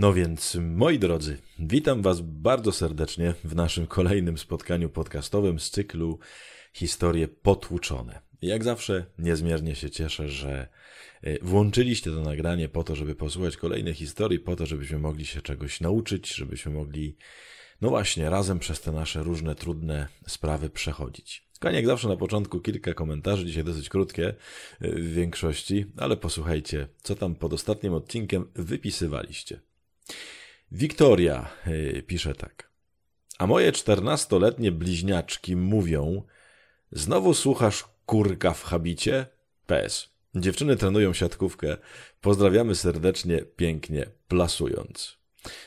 No więc, moi drodzy, witam Was bardzo serdecznie w naszym kolejnym spotkaniu podcastowym z cyklu Historie Potłuczone. Jak zawsze niezmiernie się cieszę, że e, włączyliście to nagranie po to, żeby posłuchać kolejnej historii, po to, żebyśmy mogli się czegoś nauczyć, żebyśmy mogli, no właśnie, razem przez te nasze różne trudne sprawy przechodzić. Kochani, jak zawsze na początku kilka komentarzy, dzisiaj dosyć krótkie e, w większości, ale posłuchajcie, co tam pod ostatnim odcinkiem wypisywaliście. Wiktoria y, pisze tak. A moje czternastoletnie bliźniaczki mówią: Znowu słuchasz kurka w habicie? PS. Dziewczyny trenują siatkówkę. Pozdrawiamy serdecznie, pięknie, plasując.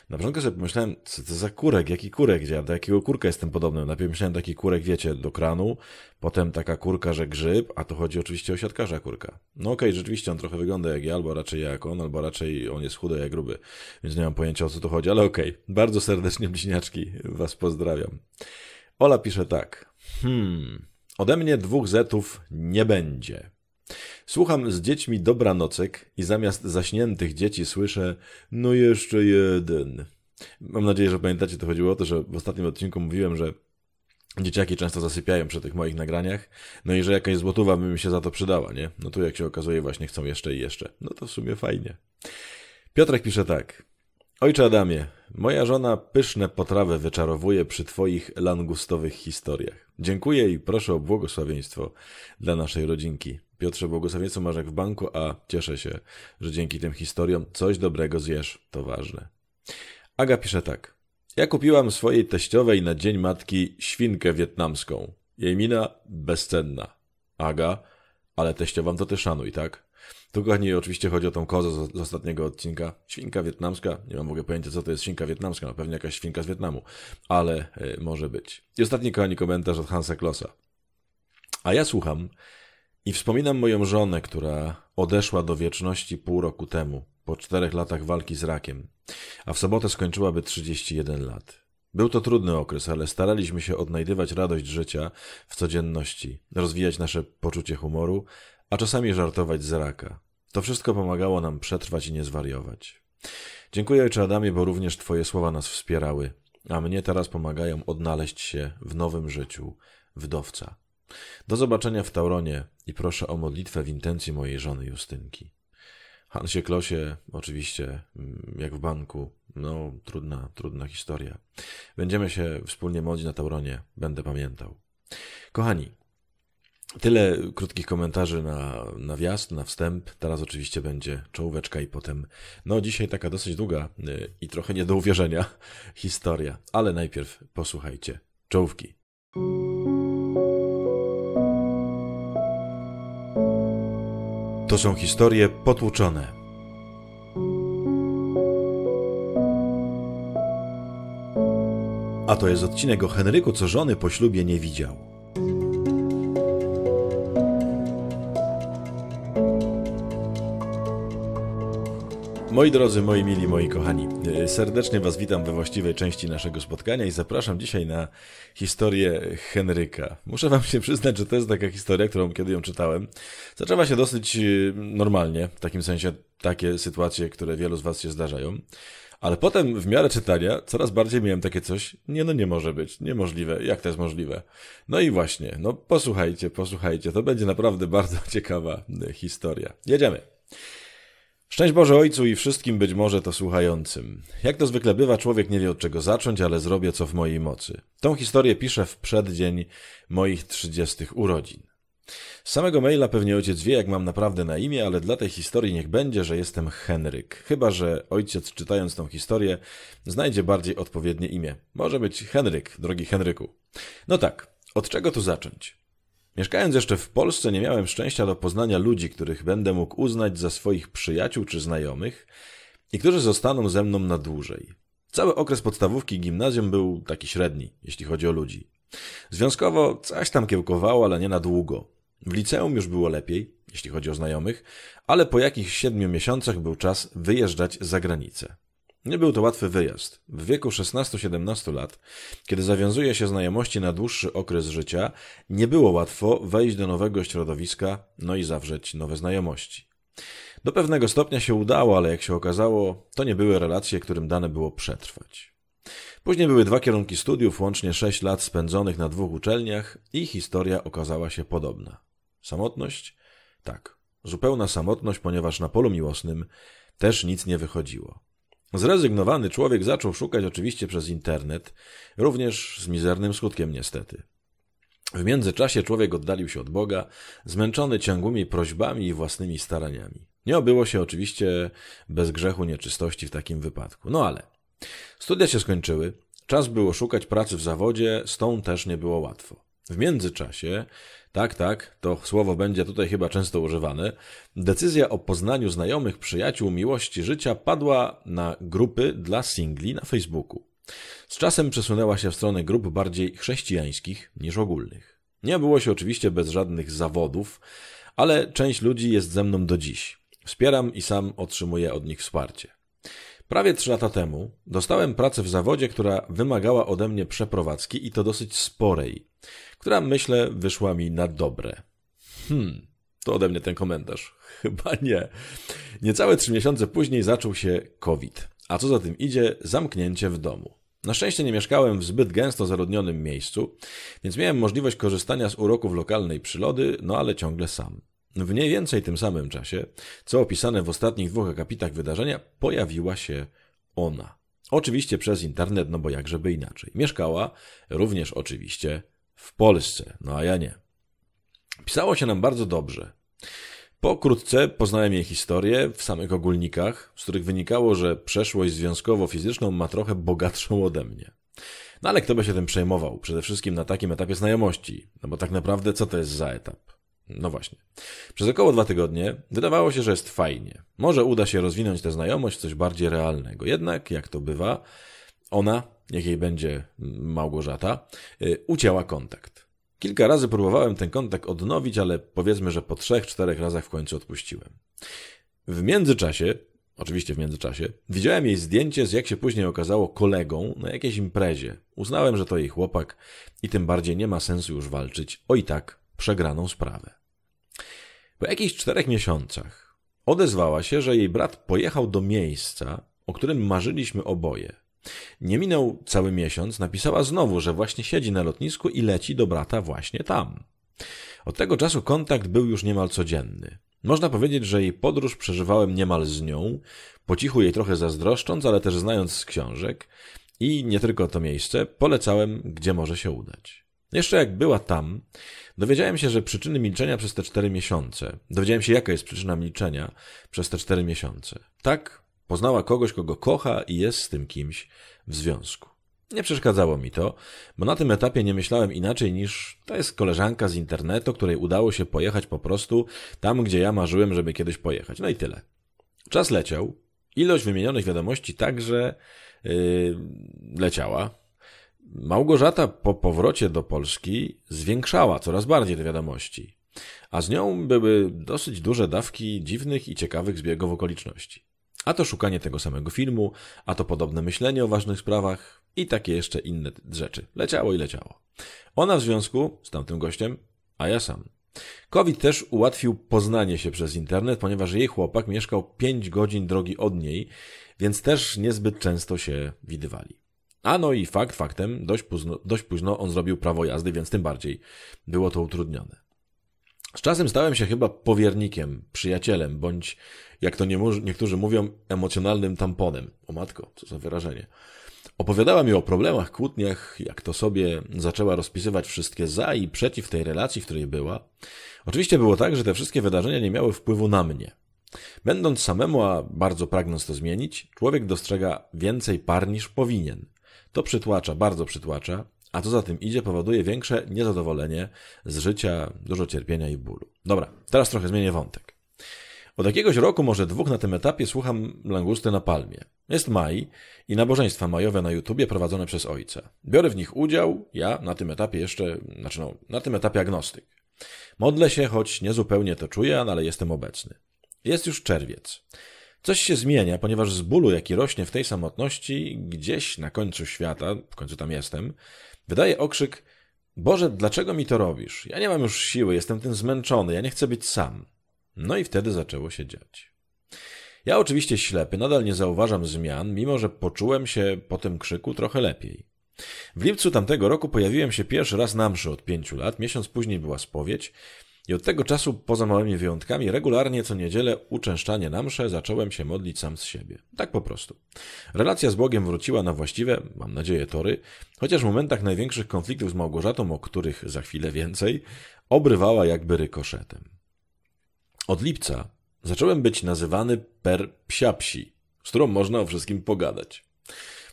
Na początku sobie pomyślałem, co to za kurek, jaki kurek, gdzie ja do jakiego kurka jestem podobny. Najpierw myślałem taki kurek, wiecie, do kranu, potem taka kurka, że grzyb, a to chodzi oczywiście o siatkarza kurka. No okej, okay, rzeczywiście on trochę wygląda jak ja, albo raczej jak on, albo raczej on jest chudy jak gruby, więc nie mam pojęcia o co tu chodzi, ale okej. Okay. Bardzo serdecznie bliźniaczki, was pozdrawiam. Ola pisze tak. Hmm, ode mnie dwóch zetów nie będzie. Słucham z dziećmi dobranocek i zamiast zaśniętych dzieci słyszę no jeszcze jeden. Mam nadzieję, że pamiętacie, to chodziło o to, że w ostatnim odcinku mówiłem, że Dzieciaki często zasypiają przy tych moich nagraniach, no i że jakaś złotowa by mi się za to przydała, nie? No tu jak się okazuje właśnie chcą jeszcze i jeszcze. No to w sumie fajnie. Piotrek pisze tak. Ojcze Adamie, moja żona pyszne potrawy wyczarowuje przy twoich langustowych historiach. Dziękuję i proszę o błogosławieństwo dla naszej rodzinki. Piotrze, błogosławienie co masz jak w banku, a cieszę się, że dzięki tym historiom coś dobrego zjesz, to ważne. Aga pisze tak. Ja kupiłam swojej teściowej na Dzień Matki świnkę wietnamską. Jej mina bezcenna. Aga, ale teściowam to ty szanuj, tak? Tu, kochani, oczywiście chodzi o tą kozę z, ostatniego odcinka. Świnka wietnamska. Nie mam w ogóle pojęcia, co to jest świnka wietnamska. No, pewnie jakaś świnka z Wietnamu, ale y, może być. I ostatni, kochani, komentarz od Hansa Klosa. A ja słucham i wspominam moją żonę, która odeszła do wieczności pół roku temu, po czterech latach walki z rakiem, a w sobotę skończyłaby 31 lat. Był to trudny okres, ale staraliśmy się odnajdywać radość życia w codzienności, rozwijać nasze poczucie humoru, a czasami żartować z raka. To wszystko pomagało nam przetrwać i nie zwariować. Dziękuję Ojcze Adamie, bo również Twoje słowa nas wspierały, a mnie teraz pomagają odnaleźć się w nowym życiu wdowca. Do zobaczenia w Tauronie i proszę o modlitwę w intencji mojej żony Justynki. Hansie Klosie, oczywiście, mm, jak w banku, no trudna, trudna historia. Będziemy się wspólnie modlić na Tauronie, będę pamiętał. Kochani, Tyle krótkich komentarzy na, na wjazd, na wstęp. Teraz oczywiście będzie czołóweczka i potem, no dzisiaj taka dosyć długa y, i trochę nie do uwierzenia historia. Ale najpierw posłuchajcie czołówki. To są historie potłuczone. A to jest odcinek o Henryku, co żony po ślubie nie widział. Moi drodzy, moi mili, moi kochani, e, serdecznie Was witam we właściwej części naszego spotkania i zapraszam dzisiaj na historię Henryka. Muszę Wam się przyznać, że to jest taka historia, którą kiedy ją czytałem, zaczęła się dosyć e, normalnie, w takim sensie takie sytuacje, które wielu z Was się zdarzają. Ale potem w miarę czytania coraz bardziej miałem takie coś, nie no nie może być, niemożliwe, jak to jest możliwe. No i właśnie, no posłuchajcie, posłuchajcie, to będzie naprawdę bardzo ciekawa e, historia. Jedziemy. Szczęść Boże Ojcu i wszystkim być może to słuchającym. Jak to zwykle bywa, człowiek nie wie od czego zacząć, ale zrobię co w mojej mocy. Tą historię piszę w przeddzień moich trzydziestych urodzin. Z samego maila pewnie ojciec wie, jak mam naprawdę na imię, ale dla tej historii niech będzie, że jestem Henryk. Chyba, że ojciec czytając tą historię znajdzie bardziej odpowiednie imię. Może być Henryk, drogi Henryku. No tak, od czego tu zacząć? Mieszkając jeszcze w Polsce, nie miałem szczęścia do poznania ludzi, których będę mógł uznać za swoich przyjaciół czy znajomych i którzy zostaną ze mną na dłużej. Cały okres podstawówki i gimnazjum był taki średni, jeśli chodzi o ludzi. Związkowo coś tam kiełkowało, ale nie na długo. W liceum już było lepiej, jeśli chodzi o znajomych, ale po jakichś siedmiu miesiącach był czas wyjeżdżać za granicę. Nie był to łatwy wyjazd. W wieku 16-17 lat, kiedy zawiązuje się znajomości na dłuższy okres życia, nie było łatwo wejść do nowego środowiska, no i zawrzeć nowe znajomości. Do pewnego stopnia się udało, ale jak się okazało, to nie były relacje, którym dane było przetrwać. Później były dwa kierunki studiów, łącznie sześć lat spędzonych na dwóch uczelniach i historia okazała się podobna. Samotność? Tak, zupełna samotność, ponieważ na polu miłosnym też nic nie wychodziło. Zrezygnowany człowiek zaczął szukać oczywiście przez internet, również z mizernym skutkiem niestety. W międzyczasie człowiek oddalił się od Boga, zmęczony ciągłymi prośbami i własnymi staraniami. Nie obyło się oczywiście bez grzechu nieczystości w takim wypadku. No ale studia się skończyły, czas było szukać pracy w zawodzie, z tą też nie było łatwo. W międzyczasie tak, tak, to słowo będzie tutaj chyba często używane. Decyzja o poznaniu znajomych, przyjaciół, miłości, życia padła na grupy dla singli na Facebooku. Z czasem przesunęła się w stronę grup bardziej chrześcijańskich niż ogólnych. Nie było się oczywiście bez żadnych zawodów, ale część ludzi jest ze mną do dziś. Wspieram i sam otrzymuję od nich wsparcie. Prawie trzy lata temu dostałem pracę w zawodzie, która wymagała ode mnie przeprowadzki i to dosyć sporej która myślę wyszła mi na dobre. Hmm, to ode mnie ten komentarz. Chyba nie. Niecałe trzy miesiące później zaczął się COVID, a co za tym idzie, zamknięcie w domu. Na szczęście nie mieszkałem w zbyt gęsto zarodnionym miejscu, więc miałem możliwość korzystania z uroków lokalnej przylody, no ale ciągle sam. W mniej więcej tym samym czasie, co opisane w ostatnich dwóch akapitach wydarzenia, pojawiła się ona. Oczywiście przez internet, no bo jakżeby inaczej. Mieszkała również oczywiście w Polsce, no a ja nie. Pisało się nam bardzo dobrze. Pokrótce poznałem jej historię w samych ogólnikach, z których wynikało, że przeszłość związkowo-fizyczną ma trochę bogatszą ode mnie. No ale kto by się tym przejmował? Przede wszystkim na takim etapie znajomości. No bo tak naprawdę co to jest za etap? No właśnie. Przez około dwa tygodnie wydawało się, że jest fajnie. Może uda się rozwinąć tę znajomość w coś bardziej realnego. Jednak, jak to bywa, ona, jak jej będzie Małgorzata, y, ucięła kontakt. Kilka razy próbowałem ten kontakt odnowić, ale powiedzmy, że po trzech, czterech razach w końcu odpuściłem. W międzyczasie, oczywiście w międzyczasie, widziałem jej zdjęcie z, jak się później okazało, kolegą na jakiejś imprezie. Uznałem, że to jej chłopak i tym bardziej nie ma sensu już walczyć o i tak przegraną sprawę. Po jakichś czterech miesiącach odezwała się, że jej brat pojechał do miejsca, o którym marzyliśmy oboje. Nie minął cały miesiąc, napisała znowu, że właśnie siedzi na lotnisku i leci do brata właśnie tam. Od tego czasu kontakt był już niemal codzienny. Można powiedzieć, że jej podróż przeżywałem niemal z nią, po cichu jej trochę zazdroszcząc, ale też znając z książek i nie tylko to miejsce, polecałem, gdzie może się udać. Jeszcze jak była tam, dowiedziałem się, że przyczyny milczenia przez te cztery miesiące. Dowiedziałem się, jaka jest przyczyna milczenia przez te cztery miesiące. Tak, Poznała kogoś, kogo kocha i jest z tym kimś w związku. Nie przeszkadzało mi to, bo na tym etapie nie myślałem inaczej niż to jest koleżanka z internetu, której udało się pojechać po prostu tam, gdzie ja marzyłem, żeby kiedyś pojechać. No i tyle. Czas leciał, ilość wymienionych wiadomości także yy, leciała. Małgorzata po powrocie do Polski zwiększała coraz bardziej te wiadomości, a z nią były dosyć duże dawki dziwnych i ciekawych zbiegów okoliczności. A to szukanie tego samego filmu, a to podobne myślenie o ważnych sprawach i takie jeszcze inne rzeczy. Leciało i leciało. Ona w związku z tamtym gościem, a ja sam. COVID też ułatwił poznanie się przez internet, ponieważ jej chłopak mieszkał 5 godzin drogi od niej, więc też niezbyt często się widywali. A no i fakt faktem, dość późno, dość późno on zrobił prawo jazdy, więc tym bardziej było to utrudnione. Z czasem stałem się chyba powiernikiem, przyjacielem bądź jak to niektórzy mówią, emocjonalnym tamponem. O matko, co za wyrażenie. Opowiadała mi o problemach, kłótniach, jak to sobie zaczęła rozpisywać wszystkie za i przeciw tej relacji, w której była. Oczywiście było tak, że te wszystkie wydarzenia nie miały wpływu na mnie. Będąc samemu, a bardzo pragnąc to zmienić, człowiek dostrzega więcej par niż powinien. To przytłacza, bardzo przytłacza, a co za tym idzie, powoduje większe niezadowolenie z życia, dużo cierpienia i bólu. Dobra, teraz trochę zmienię wątek. Od jakiegoś roku, może dwóch na tym etapie, słucham Langusty na Palmie. Jest maj i nabożeństwa majowe na YouTubie prowadzone przez ojca. Biorę w nich udział, ja na tym etapie jeszcze, znaczy no, na tym etapie agnostyk. Modlę się, choć niezupełnie to czuję, ale jestem obecny. Jest już czerwiec. Coś się zmienia, ponieważ z bólu, jaki rośnie w tej samotności, gdzieś na końcu świata, w końcu tam jestem, wydaje okrzyk Boże, dlaczego mi to robisz? Ja nie mam już siły, jestem tym zmęczony, ja nie chcę być sam. No i wtedy zaczęło się dziać. Ja oczywiście ślepy, nadal nie zauważam zmian, mimo że poczułem się po tym krzyku trochę lepiej. W lipcu tamtego roku pojawiłem się pierwszy raz na mszy od pięciu lat, miesiąc później była spowiedź i od tego czasu, poza małymi wyjątkami, regularnie co niedzielę uczęszczanie na mszę zacząłem się modlić sam z siebie. Tak po prostu. Relacja z Bogiem wróciła na właściwe, mam nadzieję, tory, chociaż w momentach największych konfliktów z Małgorzatą, o których za chwilę więcej, obrywała jakby rykoszetem. Od lipca zacząłem być nazywany per psiapsi, z którą można o wszystkim pogadać.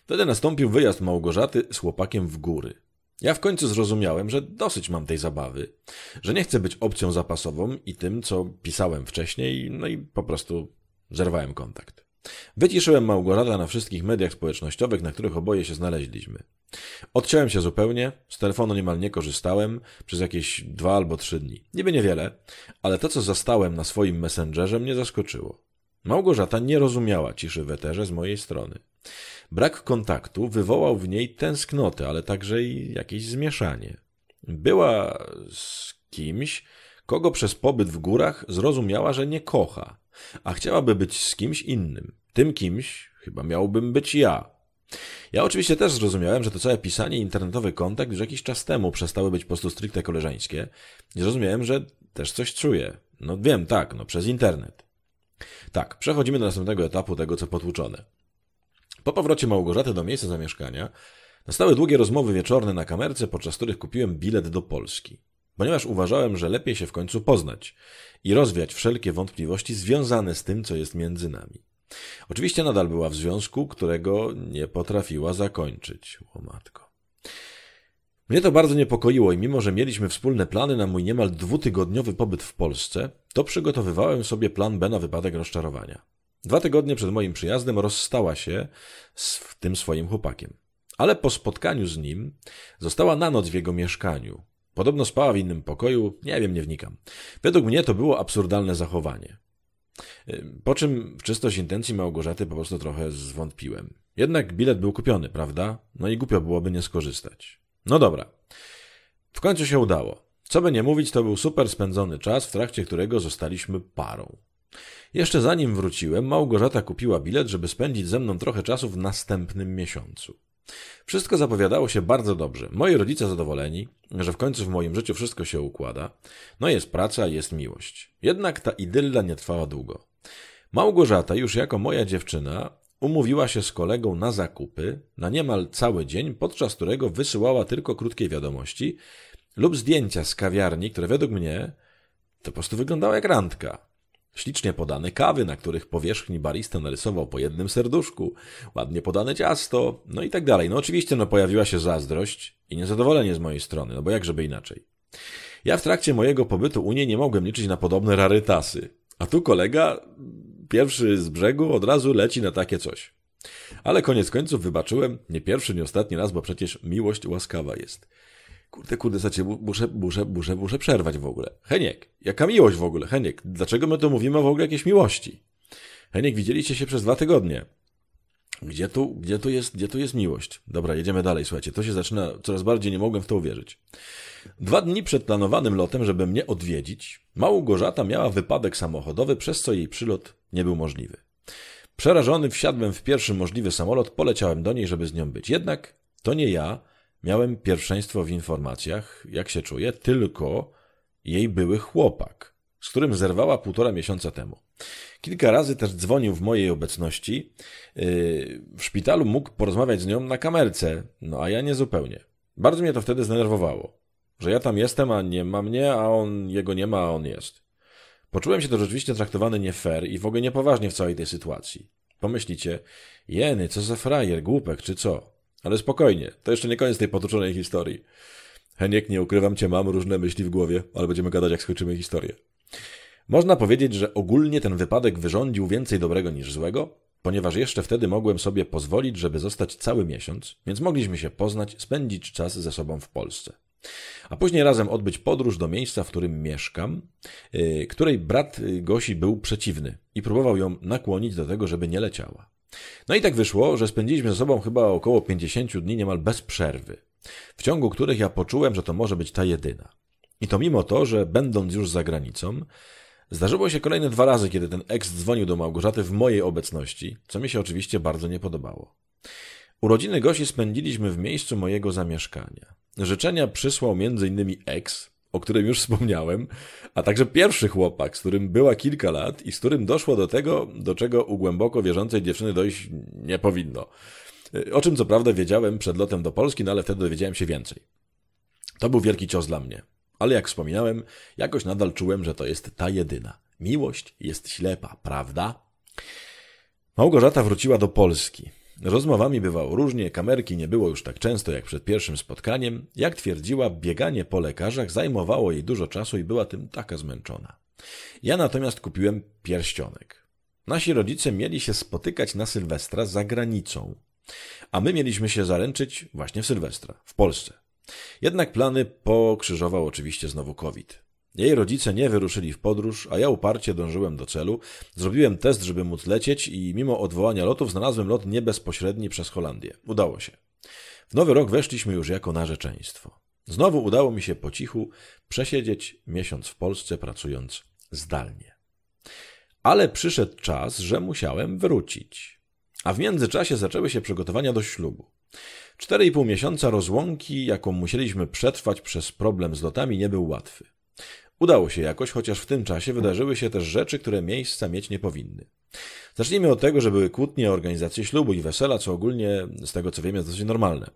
Wtedy nastąpił wyjazd Małgorzaty z chłopakiem w góry. Ja w końcu zrozumiałem, że dosyć mam tej zabawy, że nie chcę być opcją zapasową i tym, co pisałem wcześniej, no i po prostu zerwałem kontakt. Wyciszyłem Małgorzata na wszystkich mediach społecznościowych, na których oboje się znaleźliśmy. Odciąłem się zupełnie, z telefonu niemal nie korzystałem przez jakieś dwa albo trzy dni. Niby niewiele, ale to, co zastałem na swoim messengerze, mnie zaskoczyło. Małgorzata nie rozumiała ciszy w eterze z mojej strony. Brak kontaktu wywołał w niej tęsknotę, ale także i jakieś zmieszanie. Była z kimś, kogo przez pobyt w górach zrozumiała, że nie kocha a chciałaby być z kimś innym. Tym kimś chyba miałbym być ja. Ja oczywiście też zrozumiałem, że to całe pisanie i internetowy kontakt już jakiś czas temu przestały być po prostu stricte koleżeńskie i zrozumiałem, że też coś czuję. No wiem, tak, no przez internet. Tak, przechodzimy do następnego etapu tego, co potłuczone. Po powrocie Małgorzaty do miejsca zamieszkania nastały długie rozmowy wieczorne na kamerce, podczas których kupiłem bilet do Polski ponieważ uważałem, że lepiej się w końcu poznać i rozwiać wszelkie wątpliwości związane z tym, co jest między nami. Oczywiście nadal była w związku, którego nie potrafiła zakończyć, łomatko. Mnie to bardzo niepokoiło i mimo, że mieliśmy wspólne plany na mój niemal dwutygodniowy pobyt w Polsce, to przygotowywałem sobie plan B na wypadek rozczarowania. Dwa tygodnie przed moim przyjazdem rozstała się z tym swoim chłopakiem. Ale po spotkaniu z nim została na noc w jego mieszkaniu, Podobno spała w innym pokoju, nie wiem, nie wnikam. Według mnie to było absurdalne zachowanie. Y, po czym w czystość intencji Małgorzaty po prostu trochę zwątpiłem. Jednak bilet był kupiony, prawda? No i głupio byłoby nie skorzystać. No dobra. W końcu się udało. Co by nie mówić, to był super spędzony czas, w trakcie którego zostaliśmy parą. Jeszcze zanim wróciłem, Małgorzata kupiła bilet, żeby spędzić ze mną trochę czasu w następnym miesiącu. Wszystko zapowiadało się bardzo dobrze. Moi rodzice zadowoleni, że w końcu w moim życiu wszystko się układa. No jest praca, jest miłość. Jednak ta idylla nie trwała długo. Małgorzata już jako moja dziewczyna umówiła się z kolegą na zakupy na niemal cały dzień, podczas którego wysyłała tylko krótkie wiadomości lub zdjęcia z kawiarni, które według mnie to po prostu wyglądało jak randka. Ślicznie podane kawy, na których powierzchni barista narysował po jednym serduszku, ładnie podane ciasto, no i tak dalej. No oczywiście no, pojawiła się zazdrość i niezadowolenie z mojej strony, no bo jakżeby inaczej. Ja w trakcie mojego pobytu u niej nie mogłem liczyć na podobne rarytasy, a tu kolega, pierwszy z brzegu, od razu leci na takie coś. Ale koniec końców wybaczyłem, nie pierwszy, nie ostatni raz, bo przecież miłość łaskawa jest. Kurde, kurde, zacie, muszę, muszę, muszę, muszę przerwać w ogóle. Heniek, jaka miłość w ogóle? Heniek, dlaczego my tu mówimy w ogóle jakieś miłości? Heniek, widzieliście się przez dwa tygodnie. Gdzie tu, gdzie tu, jest, gdzie tu jest miłość? Dobra, jedziemy dalej, słuchajcie, to się zaczyna, coraz bardziej nie mogłem w to uwierzyć. Dwa dni przed planowanym lotem, żeby mnie odwiedzić, Małgorzata miała wypadek samochodowy, przez co jej przylot nie był możliwy. Przerażony wsiadłem w pierwszy możliwy samolot, poleciałem do niej, żeby z nią być. Jednak to nie ja, Miałem pierwszeństwo w informacjach, jak się czuję, tylko jej były chłopak, z którym zerwała półtora miesiąca temu. Kilka razy też dzwonił w mojej obecności. Yy, w szpitalu mógł porozmawiać z nią na kamerce, no a ja nie zupełnie. Bardzo mnie to wtedy zdenerwowało, że ja tam jestem, a nie ma mnie, a on jego nie ma, a on jest. Poczułem się to rzeczywiście traktowany nie fair i w ogóle niepoważnie w całej tej sytuacji. Pomyślicie, jeny, co za frajer, głupek, czy co? Ale spokojnie, to jeszcze nie koniec tej potoczonej historii. Heniek, nie ukrywam cię, mam różne myśli w głowie, ale będziemy gadać, jak skończymy historię. Można powiedzieć, że ogólnie ten wypadek wyrządził więcej dobrego niż złego, ponieważ jeszcze wtedy mogłem sobie pozwolić, żeby zostać cały miesiąc, więc mogliśmy się poznać, spędzić czas ze sobą w Polsce. A później razem odbyć podróż do miejsca, w którym mieszkam, y, której brat Gosi był przeciwny i próbował ją nakłonić do tego, żeby nie leciała. No i tak wyszło, że spędziliśmy ze sobą chyba około 50 dni niemal bez przerwy, w ciągu których ja poczułem, że to może być ta jedyna. I to mimo to, że będąc już za granicą, zdarzyło się kolejne dwa razy, kiedy ten ex dzwonił do Małgorzaty w mojej obecności, co mi się oczywiście bardzo nie podobało. Urodziny gości spędziliśmy w miejscu mojego zamieszkania. Życzenia przysłał m.in. ex, o którym już wspomniałem, a także pierwszy chłopak, z którym była kilka lat i z którym doszło do tego, do czego u głęboko wierzącej dziewczyny dojść nie powinno. Y, o czym co prawda wiedziałem przed lotem do Polski, no ale wtedy dowiedziałem się więcej. To był wielki cios dla mnie. Ale jak wspominałem, jakoś nadal czułem, że to jest ta jedyna. Miłość jest ślepa, prawda? Małgorzata wróciła do Polski. Rozmowami bywało różnie, kamerki nie było już tak często jak przed pierwszym spotkaniem. Jak twierdziła, bieganie po lekarzach zajmowało jej dużo czasu i była tym taka zmęczona. Ja natomiast kupiłem pierścionek. Nasi rodzice mieli się spotykać na Sylwestra za granicą, a my mieliśmy się zaręczyć właśnie w Sylwestra, w Polsce. Jednak plany pokrzyżował oczywiście znowu COVID. Jej rodzice nie wyruszyli w podróż, a ja uparcie dążyłem do celu. Zrobiłem test, żeby móc lecieć i mimo odwołania lotów znalazłem lot niebezpośredni przez Holandię. Udało się. W nowy rok weszliśmy już jako narzeczeństwo. Znowu udało mi się po cichu przesiedzieć miesiąc w Polsce pracując zdalnie. Ale przyszedł czas, że musiałem wrócić. A w międzyczasie zaczęły się przygotowania do ślubu. Cztery i pół miesiąca rozłąki, jaką musieliśmy przetrwać przez problem z lotami, nie był łatwy. Udało się jakoś, chociaż w tym czasie wydarzyły się też rzeczy, które miejsca mieć nie powinny. Zacznijmy od tego, że były kłótnie o organizację ślubu i wesela, co ogólnie, z tego co wiem, jest dosyć normalne.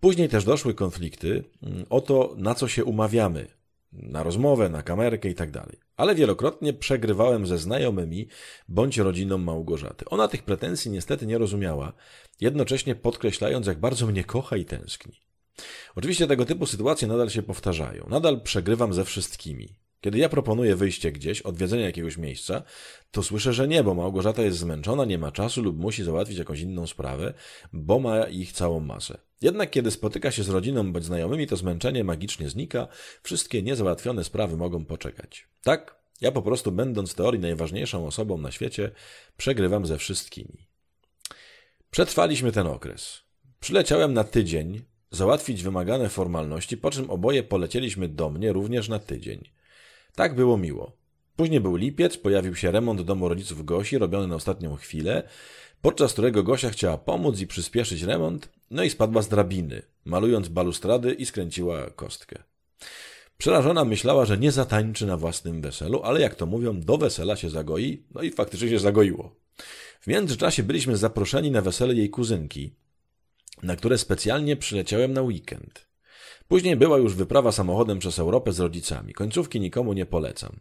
Później też doszły konflikty mm, o to, na co się umawiamy. Na rozmowę, na kamerkę i tak dalej. Ale wielokrotnie przegrywałem ze znajomymi bądź rodziną Małgorzaty. Ona tych pretensji niestety nie rozumiała, jednocześnie podkreślając, jak bardzo mnie kocha i tęskni. Oczywiście tego typu sytuacje nadal się powtarzają. Nadal przegrywam ze wszystkimi. Kiedy ja proponuję wyjście gdzieś, odwiedzenie jakiegoś miejsca, to słyszę, że nie, bo Małgorzata jest zmęczona, nie ma czasu lub musi załatwić jakąś inną sprawę, bo ma ich całą masę. Jednak kiedy spotyka się z rodziną bądź znajomymi, to zmęczenie magicznie znika, wszystkie niezałatwione sprawy mogą poczekać. Tak, ja po prostu, będąc w teorii najważniejszą osobą na świecie, przegrywam ze wszystkimi. Przetrwaliśmy ten okres. Przyleciałem na tydzień załatwić wymagane formalności, po czym oboje polecieliśmy do mnie również na tydzień. Tak było miło. Później był lipiec, pojawił się remont domu rodziców Gosi, robiony na ostatnią chwilę, podczas którego Gosia chciała pomóc i przyspieszyć remont, no i spadła z drabiny, malując balustrady i skręciła kostkę. Przerażona myślała, że nie zatańczy na własnym weselu, ale jak to mówią, do wesela się zagoi, no i faktycznie się zagoiło. W międzyczasie byliśmy zaproszeni na wesele jej kuzynki, na które specjalnie przyleciałem na weekend. Później była już wyprawa samochodem przez Europę z rodzicami. Końcówki nikomu nie polecam.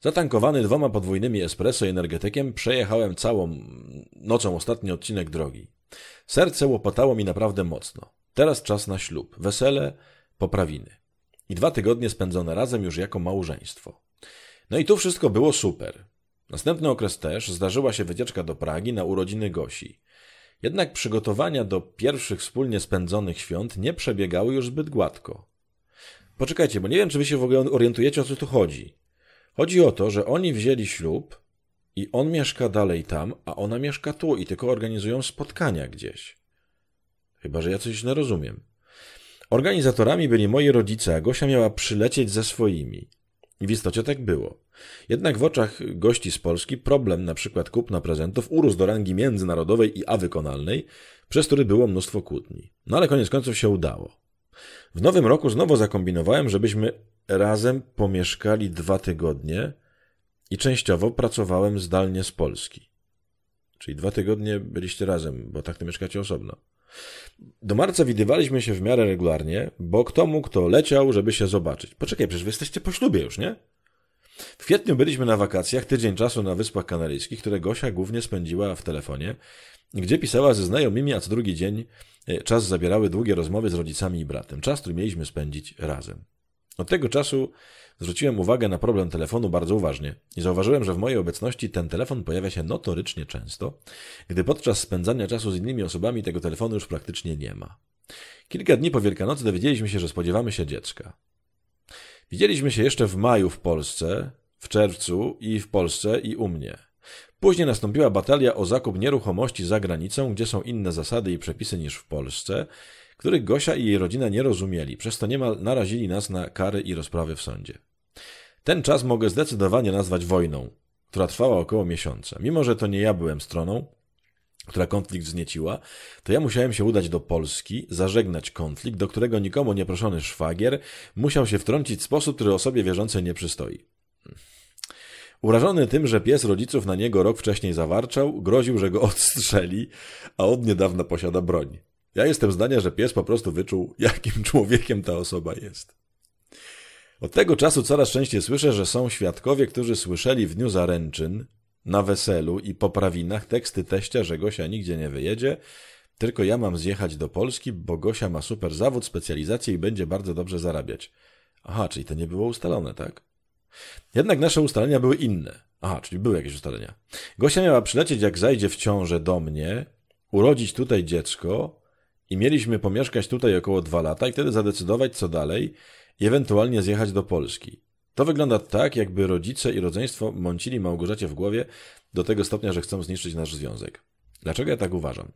Zatankowany dwoma podwójnymi espresso i energetykiem przejechałem całą nocą ostatni odcinek drogi. Serce łopotało mi naprawdę mocno. Teraz czas na ślub, wesele, poprawiny. I dwa tygodnie spędzone razem już jako małżeństwo. No i tu wszystko było super. Następny okres też zdarzyła się wycieczka do Pragi na urodziny Gosi. Jednak przygotowania do pierwszych wspólnie spędzonych świąt nie przebiegały już zbyt gładko. Poczekajcie, bo nie wiem, czy wy się w ogóle orientujecie, o co tu chodzi. Chodzi o to, że oni wzięli ślub i on mieszka dalej tam, a ona mieszka tu i tylko organizują spotkania gdzieś. Chyba, że ja coś źle rozumiem. Organizatorami byli moi rodzice, a Gosia miała przylecieć ze swoimi. I w istocie tak było. Jednak w oczach gości z Polski problem na przykład kupna prezentów urósł do rangi międzynarodowej i awykonalnej, przez który było mnóstwo kłótni. No ale koniec końców się udało. W nowym roku znowu zakombinowałem, żebyśmy razem pomieszkali dwa tygodnie i częściowo pracowałem zdalnie z Polski. Czyli dwa tygodnie byliście razem, bo tak to mieszkacie osobno. Do marca widywaliśmy się w miarę regularnie, bo kto mógł, kto leciał, żeby się zobaczyć. Poczekaj, przecież wy jesteście po ślubie już, nie? W kwietniu byliśmy na wakacjach, tydzień czasu na Wyspach Kanaryjskich, które Gosia głównie spędziła w telefonie, gdzie pisała ze znajomymi, a co drugi dzień e, czas zabierały długie rozmowy z rodzicami i bratem. Czas, który mieliśmy spędzić razem. Od tego czasu Zwróciłem uwagę na problem telefonu bardzo uważnie i zauważyłem, że w mojej obecności ten telefon pojawia się notorycznie często, gdy podczas spędzania czasu z innymi osobami tego telefonu już praktycznie nie ma. Kilka dni po Wielkanocy dowiedzieliśmy się, że spodziewamy się dziecka. Widzieliśmy się jeszcze w maju w Polsce, w czerwcu i w Polsce i u mnie. Później nastąpiła batalia o zakup nieruchomości za granicą, gdzie są inne zasady i przepisy niż w Polsce, których Gosia i jej rodzina nie rozumieli, przez to niemal narazili nas na kary i rozprawy w sądzie. Ten czas mogę zdecydowanie nazwać wojną, która trwała około miesiąca. Mimo, że to nie ja byłem stroną, która konflikt wznieciła, to ja musiałem się udać do Polski, zażegnać konflikt, do którego nikomu nieproszony szwagier musiał się wtrącić w sposób, który osobie wierzącej nie przystoi. Urażony tym, że pies rodziców na niego rok wcześniej zawarczał, groził, że go odstrzeli, a od niedawna posiada broń. Ja jestem zdania, że pies po prostu wyczuł, jakim człowiekiem ta osoba jest. Od tego czasu coraz częściej słyszę, że są świadkowie, którzy słyszeli w dniu zaręczyn, na weselu i po prawinach teksty teścia, że Gosia nigdzie nie wyjedzie, tylko ja mam zjechać do Polski, bo Gosia ma super zawód, specjalizację i będzie bardzo dobrze zarabiać. Aha, czyli to nie było ustalone, tak? Jednak nasze ustalenia były inne. Aha, czyli były jakieś ustalenia. Gosia miała przylecieć, jak zajdzie w ciążę do mnie, urodzić tutaj dziecko i mieliśmy pomieszkać tutaj około dwa lata i wtedy zadecydować, co dalej i ewentualnie zjechać do Polski. To wygląda tak, jakby rodzice i rodzeństwo mącili Małgorzacie w głowie do tego stopnia, że chcą zniszczyć nasz związek. Dlaczego ja tak uważam?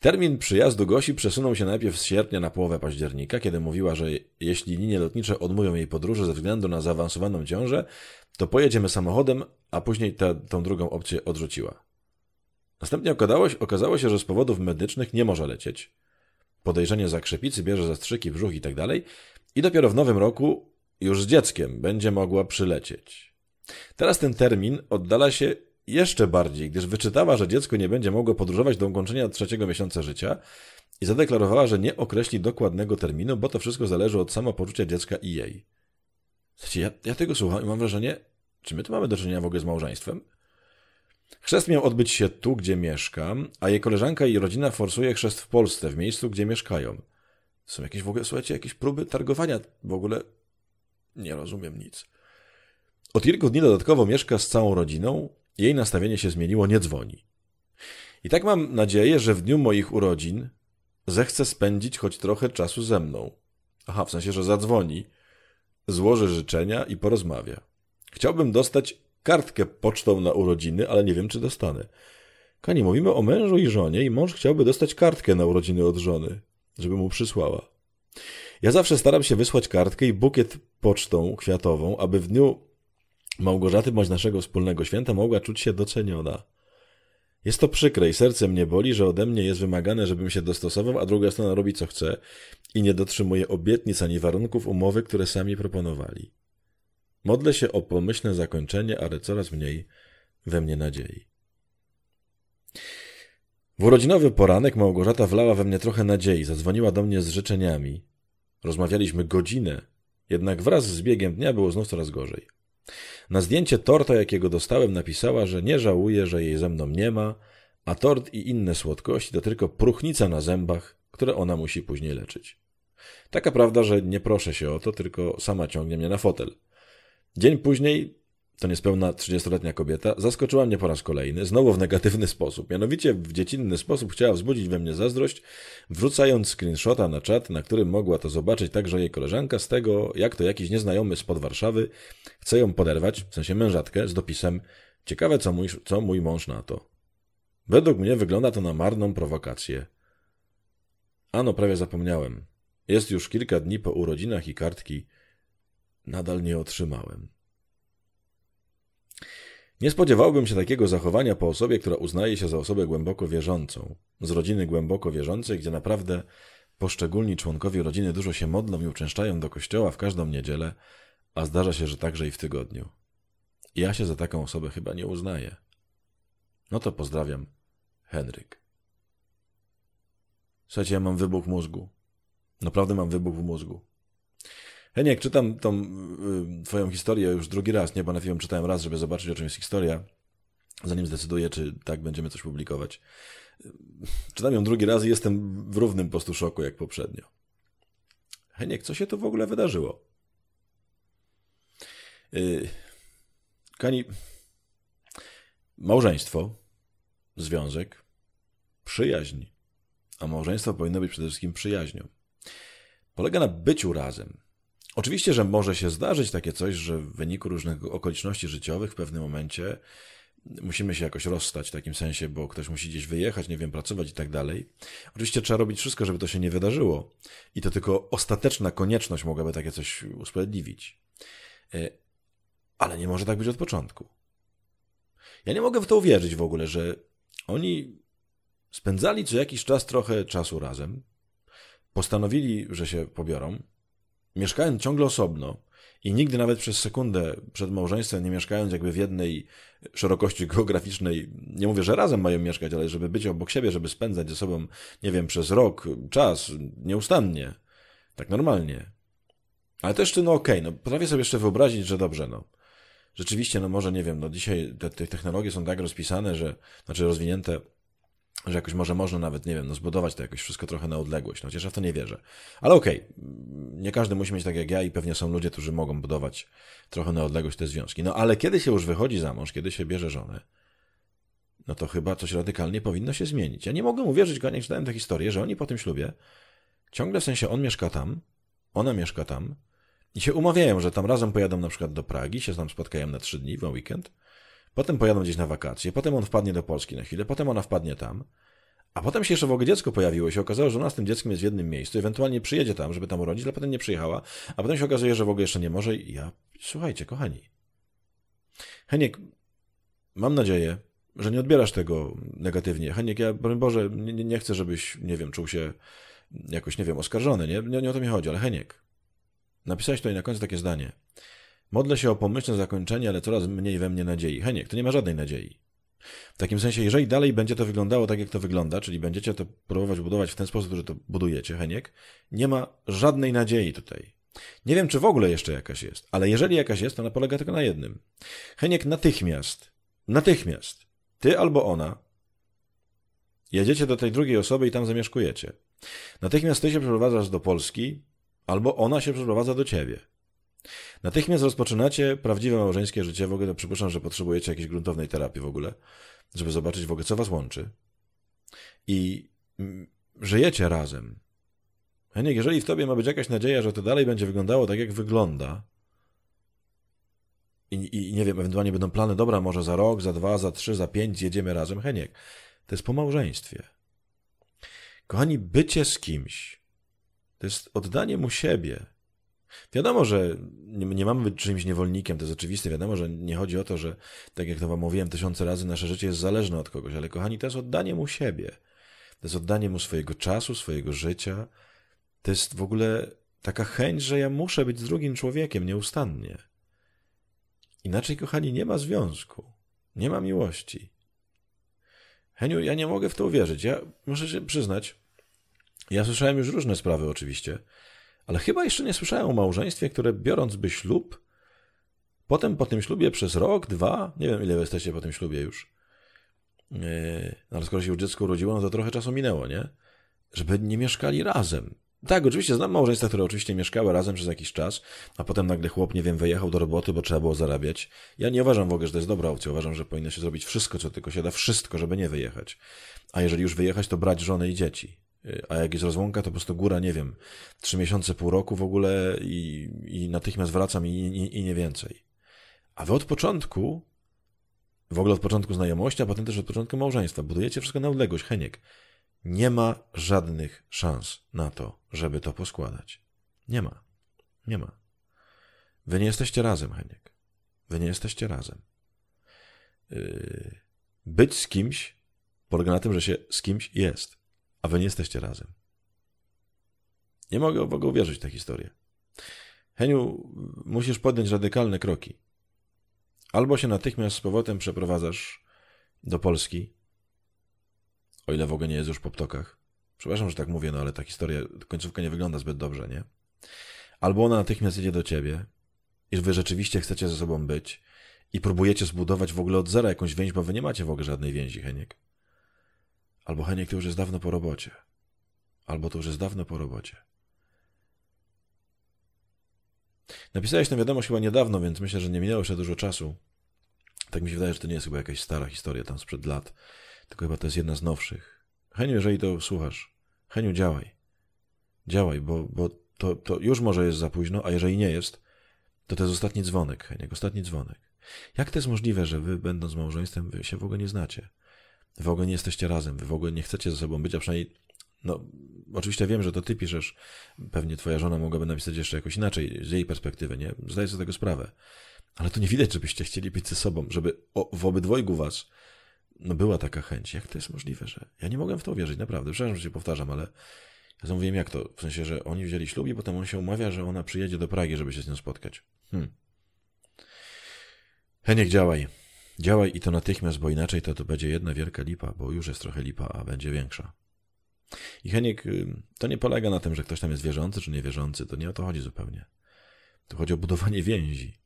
Termin przyjazdu Gosi przesunął się najpierw z sierpnia na połowę października, kiedy mówiła, że jeśli linie lotnicze odmówią jej podróży ze względu na zaawansowaną ciążę, to pojedziemy samochodem, a później tę drugą opcję odrzuciła. Następnie okazało się, okazało się, że z powodów medycznych nie może lecieć. Podejrzenie zakrzepicy bierze zastrzyki, brzuch i tak dalej i dopiero w nowym roku, już z dzieckiem, będzie mogła przylecieć. Teraz ten termin oddala się jeszcze bardziej, gdyż wyczytała, że dziecko nie będzie mogło podróżować do ukończenia trzeciego miesiąca życia i zadeklarowała, że nie określi dokładnego terminu, bo to wszystko zależy od samopoczucia dziecka i jej. Słuchajcie, ja, ja tego słucham i mam wrażenie, czy my tu mamy do czynienia w ogóle z małżeństwem? Chrzest miał odbyć się tu, gdzie mieszkam, a jej koleżanka i rodzina forsuje chrzest w Polsce, w miejscu, gdzie mieszkają. Są jakieś w ogóle, słuchajcie, jakieś próby targowania. W ogóle nie rozumiem nic. Od kilku dni dodatkowo mieszka z całą rodziną, jej nastawienie się zmieniło, nie dzwoni. I tak mam nadzieję, że w dniu moich urodzin zechce spędzić choć trochę czasu ze mną. Aha, w sensie, że zadzwoni, złoży życzenia i porozmawia. Chciałbym dostać kartkę pocztą na urodziny, ale nie wiem, czy dostanę. Kani, mówimy o mężu i żonie i mąż chciałby dostać kartkę na urodziny od żony, żeby mu przysłała. Ja zawsze staram się wysłać kartkę i bukiet pocztą kwiatową, aby w dniu Małgorzaty bądź naszego wspólnego święta mogła czuć się doceniona. Jest to przykre i serce mnie boli, że ode mnie jest wymagane, żebym się dostosował, a druga strona robi co chce i nie dotrzymuje obietnic ani warunków umowy, które sami proponowali. Modlę się o pomyślne zakończenie, ale coraz mniej we mnie nadziei. W urodzinowy poranek Małgorzata wlała we mnie trochę nadziei, zadzwoniła do mnie z życzeniami. Rozmawialiśmy godzinę, jednak wraz z biegiem dnia było znów coraz gorzej. Na zdjęcie torta, jakiego dostałem, napisała, że nie żałuje, że jej ze mną nie ma, a tort i inne słodkości to tylko próchnica na zębach, które ona musi później leczyć. Taka prawda, że nie proszę się o to, tylko sama ciągnie mnie na fotel. Dzień później to niespełna 30-letnia kobieta, zaskoczyła mnie po raz kolejny, znowu w negatywny sposób. Mianowicie w dziecinny sposób chciała wzbudzić we mnie zazdrość, wrzucając screenshota na czat, na którym mogła to zobaczyć także jej koleżanka z tego, jak to jakiś nieznajomy spod Warszawy chce ją poderwać, w sensie mężatkę, z dopisem Ciekawe, co mój, co mój mąż na to. Według mnie wygląda to na marną prowokację. Ano, prawie zapomniałem. Jest już kilka dni po urodzinach i kartki nadal nie otrzymałem. Nie spodziewałbym się takiego zachowania po osobie, która uznaje się za osobę głęboko wierzącą, z rodziny głęboko wierzącej, gdzie naprawdę poszczególni członkowie rodziny dużo się modlą i uczęszczają do kościoła w każdą niedzielę, a zdarza się, że także i w tygodniu. Ja się za taką osobę chyba nie uznaję. No to pozdrawiam, Henryk. Słuchajcie, ja mam wybuch mózgu. Naprawdę mam wybuch w mózgu. Heniek, czytam tą y, twoją historię już drugi raz, nie? Bo na film czytałem raz, żeby zobaczyć, o czym jest historia, zanim zdecyduję, czy tak będziemy coś publikować. Czytam ją drugi raz i jestem w równym po szoku, jak poprzednio. Heniek, co się to w ogóle wydarzyło? Y, Kani, małżeństwo, związek, przyjaźń. A małżeństwo powinno być przede wszystkim przyjaźnią. Polega na byciu razem. Oczywiście, że może się zdarzyć takie coś, że w wyniku różnych okoliczności życiowych w pewnym momencie musimy się jakoś rozstać w takim sensie, bo ktoś musi gdzieś wyjechać, nie wiem, pracować i tak dalej. Oczywiście trzeba robić wszystko, żeby to się nie wydarzyło. I to tylko ostateczna konieczność mogłaby takie coś usprawiedliwić. E, ale nie może tak być od początku. Ja nie mogę w to uwierzyć w ogóle, że oni spędzali co jakiś czas trochę czasu razem, postanowili, że się pobiorą, mieszkając ciągle osobno i nigdy nawet przez sekundę przed małżeństwem nie mieszkając jakby w jednej szerokości geograficznej, nie mówię, że razem mają mieszkać, ale żeby być obok siebie, żeby spędzać ze sobą, nie wiem, przez rok, czas, nieustannie, tak normalnie. Ale też, no okej, okay, no potrafię sobie jeszcze wyobrazić, że dobrze, no rzeczywiście, no może nie wiem, no dzisiaj te, te, technologie są tak rozpisane, że, znaczy rozwinięte, że jakoś może można nawet, nie wiem, no zbudować to jakoś wszystko trochę na odległość, no chociaż ja w to nie wierzę. Ale okej, okay, mm, nie każdy musi mieć tak jak ja i pewnie są ludzie, którzy mogą budować trochę na odległość te związki. No ale kiedy się już wychodzi za mąż, kiedy się bierze żonę, no to chyba coś radykalnie powinno się zmienić. Ja nie mogę uwierzyć, go czytałem tę historię, że oni po tym ślubie, ciągle w sensie on mieszka tam, ona mieszka tam i się umawiają, że tam razem pojadą na przykład do Pragi, się tam spotkają na trzy dni, w weekend, Potem pojadą gdzieś na wakacje, potem on wpadnie do Polski na chwilę, potem ona wpadnie tam. A potem się jeszcze w ogóle dziecko pojawiło się okazało, że ona z tym dzieckiem jest w jednym miejscu, ewentualnie przyjedzie tam, żeby tam urodzić, ale potem nie przyjechała, a potem się okazuje, że w ogóle jeszcze nie może i ja... Słuchajcie, kochani. Heniek, mam nadzieję, że nie odbierasz tego negatywnie. Heniek, ja, broń Boże, nie, nie chcę, żebyś, nie wiem, czuł się jakoś, nie wiem, oskarżony, nie? nie? Nie o to mi chodzi, ale Heniek, napisałeś tutaj na końcu takie zdanie. Modlę się o pomyślne zakończenie, ale coraz mniej we mnie nadziei. Heniek, to nie ma żadnej nadziei. W takim sensie, jeżeli dalej będzie to wyglądało tak, jak to wygląda, czyli będziecie to próbować budować w ten sposób, że to budujecie, Heniek, nie ma żadnej nadziei tutaj. Nie wiem, czy w ogóle jeszcze jakaś jest, ale jeżeli jakaś jest, to ona polega tylko na jednym. Heniek, natychmiast, natychmiast, ty albo ona, jedziecie do tej drugiej osoby i tam zamieszkujecie. Natychmiast ty się przeprowadzasz do Polski, albo ona się przeprowadza do ciebie. Natychmiast rozpoczynacie prawdziwe małżeńskie życie. W ogóle przypuszczam, że potrzebujecie jakiejś gruntownej terapii w ogóle, żeby zobaczyć w ogóle, co was łączy. I mm, żyjecie razem. Heniek, jeżeli w tobie ma być jakaś nadzieja, że to dalej będzie wyglądało tak, jak wygląda, i, i nie wiem, ewentualnie będą plany, dobra, może za rok, za dwa, za trzy, za pięć jedziemy razem, Heniek. To jest po małżeństwie. Kochani, bycie z kimś to jest oddanie mu siebie, Wiadomo, że nie, nie, mamy być czymś niewolnikiem, to jest oczywiste. Wiadomo, że nie chodzi o to, że tak jak to wam mówiłem tysiące razy, nasze życie jest zależne od kogoś, ale kochani, to jest oddanie mu siebie. To jest oddanie mu swojego czasu, swojego życia. To jest w ogóle taka chęć, że ja muszę być z drugim człowiekiem nieustannie. Inaczej, kochani, nie ma związku, nie ma miłości. Heniu, ja nie mogę w to uwierzyć. Ja muszę się przyznać, ja słyszałem już różne sprawy oczywiście, ale chyba jeszcze nie słyszałem o małżeństwie, które biorąc by ślub, potem po tym ślubie przez rok, dwa, nie wiem ile wy jesteście po tym ślubie już, yy, ale skoro się już dziecko urodziło, no to trochę czasu minęło, nie? Żeby nie mieszkali razem. Tak, oczywiście znam małżeństwa, które oczywiście mieszkały razem przez jakiś czas, a potem nagle chłop, nie wiem, wyjechał do roboty, bo trzeba było zarabiać. Ja nie uważam w ogóle, że to jest dobra opcja. Uważam, że powinno się zrobić wszystko, co tylko się da, wszystko, żeby nie wyjechać. A jeżeli już wyjechać, to brać żonę i dzieci. Y, a jak jest rozłąka, to po prostu góra, nie wiem, trzy miesiące, pół roku w ogóle i, i natychmiast wracam i, i, i nie więcej. A wy od początku, w ogóle od początku znajomości, a potem też od początku małżeństwa, budujecie wszystko na odległość, Heniek. Nie ma żadnych szans na to, żeby to poskładać. Nie ma. Nie ma. Wy nie jesteście razem, Heniek. Wy nie jesteście razem. Y, być z kimś polega na tym, że się z kimś jest a wy nie jesteście razem. Nie mogę w ogóle uwierzyć w tę historię. Heniu, musisz podjąć radykalne kroki. Albo się natychmiast z powrotem przeprowadzasz do Polski, o ile w ogóle nie jest już po ptokach. Przepraszam, że tak mówię, no ale ta historia, końcówka nie wygląda zbyt dobrze, nie? Albo ona natychmiast idzie do ciebie i wy rzeczywiście chcecie ze sobą być i próbujecie zbudować w ogóle od zera jakąś więź, bo wy nie macie w ogóle żadnej więzi, Heniek. Albo Heniek, to już jest dawno po robocie. Albo to już jest dawno po robocie. Napisałeś tę wiadomość chyba niedawno, więc myślę, że nie minęło jeszcze dużo czasu. Tak mi się wydaje, że to nie jest chyba jakaś stara historia tam sprzed lat, tylko chyba to jest jedna z nowszych. Heniu, jeżeli to słuchasz, Heniu, działaj. Działaj, bo, bo to, to już może jest za późno, a jeżeli nie jest, to to jest ostatni dzwonek, Heniek, ostatni dzwonek. Jak to jest możliwe, że wy, będąc małżeństwem, wy się w ogóle nie znacie? Wy w ogóle nie jesteście razem, wy w ogóle nie chcecie ze sobą być, a przynajmniej no, oczywiście wiem, że to ty piszesz. Pewnie twoja żona mogłaby napisać jeszcze jakoś inaczej, z jej perspektywy, nie? Zdaję sobie tego sprawę. Ale to nie widać, żebyście chcieli być ze sobą, żeby o, w obydwojgu was no, była taka chęć. Jak to jest możliwe, że... Ja nie mogłem w to uwierzyć, naprawdę. Przepraszam, że się powtarzam, ale ja zamówiłem jak to. W sensie, że oni wzięli ślub i potem on się umawia, że ona przyjedzie do Pragi, żeby się z nią spotkać. Hmm. Heniek, działaj. Działaj i to natychmiast, bo inaczej to, to będzie jedna wielka lipa, bo już jest trochę lipa, a będzie większa. I Heniek, y, to nie polega na tym, że ktoś tam jest wierzący czy niewierzący, to nie o to chodzi zupełnie. Tu chodzi o budowanie więzi.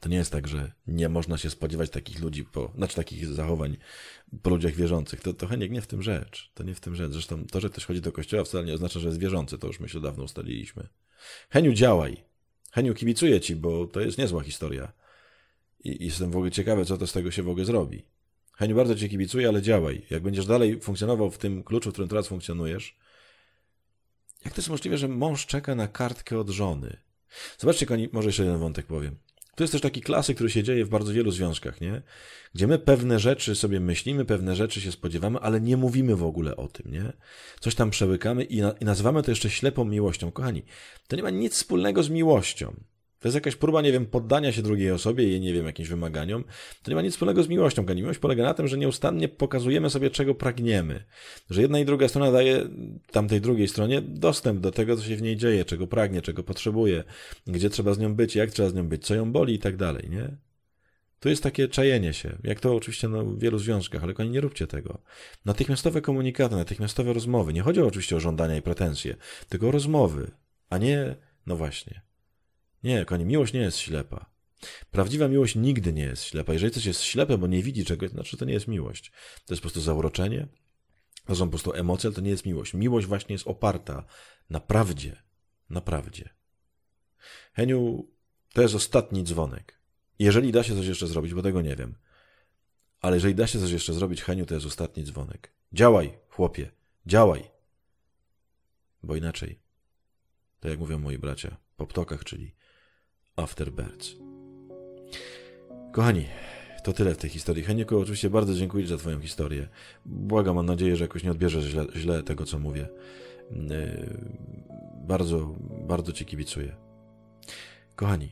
To nie jest tak, że nie można się spodziewać takich ludzi, po, znaczy takich zachowań po ludziach wierzących. To, to Heniek nie w tym rzecz. To nie w tym rzecz. Zresztą to, że ktoś chodzi do kościoła wcale nie oznacza, że jest wierzący. To już my się dawno ustaliliśmy. Heniu, działaj. Heniu, kibicuję ci, bo to jest niezła historia. I, jestem w ogóle ciekawy, co to z tego się w ogóle zrobi. Heniu, bardzo cię kibicuję, ale działaj. Jak będziesz dalej funkcjonował w tym kluczu, w którym teraz funkcjonujesz, jak to jest możliwe, że mąż czeka na kartkę od żony? Zobaczcie, koni, może jeszcze jeden wątek powiem. To jest też taki klasyk, który się dzieje w bardzo wielu związkach, nie? Gdzie my pewne rzeczy sobie myślimy, pewne rzeczy się spodziewamy, ale nie mówimy w ogóle o tym, nie? Coś tam przełykamy i, na, i nazywamy to jeszcze ślepą miłością. Kochani, to nie ma nic wspólnego z miłością. To jest jakaś próba, nie wiem, poddania się drugiej osobie i nie wiem, jakimś wymaganiom. To nie ma nic wspólnego z miłością. Ta miłość polega na tym, że nieustannie pokazujemy sobie, czego pragniemy. Że jedna i druga strona daje tamtej drugiej stronie dostęp do tego, co się w niej dzieje, czego pragnie, czego potrzebuje, gdzie trzeba z nią być, jak trzeba z nią być, co ją boli i tak dalej, nie? To jest takie czajenie się, jak to oczywiście no, w wielu związkach, ale kochani, nie róbcie tego. Natychmiastowe komunikaty, natychmiastowe rozmowy. Nie chodzi oczywiście o żądania i pretensje, tylko o rozmowy, a nie, no właśnie. Nie, kochani, miłość nie jest ślepa. Prawdziwa miłość nigdy nie jest ślepa. Jeżeli coś jest ślepe, bo nie widzi czegoś, to znaczy to nie jest miłość. To jest po prostu zauroczenie, to są po prostu emocje, ale to nie jest miłość. Miłość właśnie jest oparta na prawdzie. Na prawdzie. Heniu, to jest ostatni dzwonek. Jeżeli da się coś jeszcze zrobić, bo tego nie wiem. Ale jeżeli da się coś jeszcze zrobić, Heniu, to jest ostatni dzwonek. Działaj, chłopie, działaj. Bo inaczej, to tak jak mówią moi bracia, po ptokach, czyli Afterbirds. Kochani, to tyle w tej historii. Henieku oczywiście bardzo dziękuję za Twoją historię. Błagam, mam nadzieję, że jakoś nie odbierzesz źle, źle tego, co mówię. Yy, bardzo, bardzo Ci kibicuję. Kochani,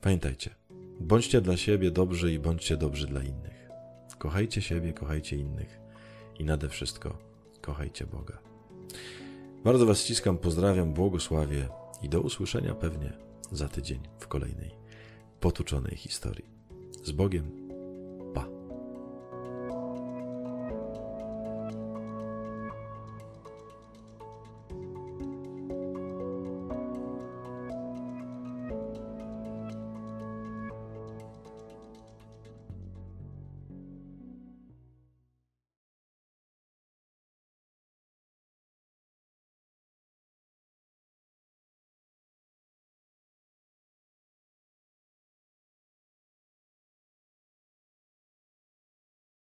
pamiętajcie, bądźcie dla siebie dobrzy i bądźcie dobrzy dla innych. Kochajcie siebie, kochajcie innych i nade wszystko kochajcie Boga. Bardzo Was ściskam, pozdrawiam, błogosławię i do usłyszenia pewnie za tydzień w kolejnej potuczonej historii. Z Bogiem.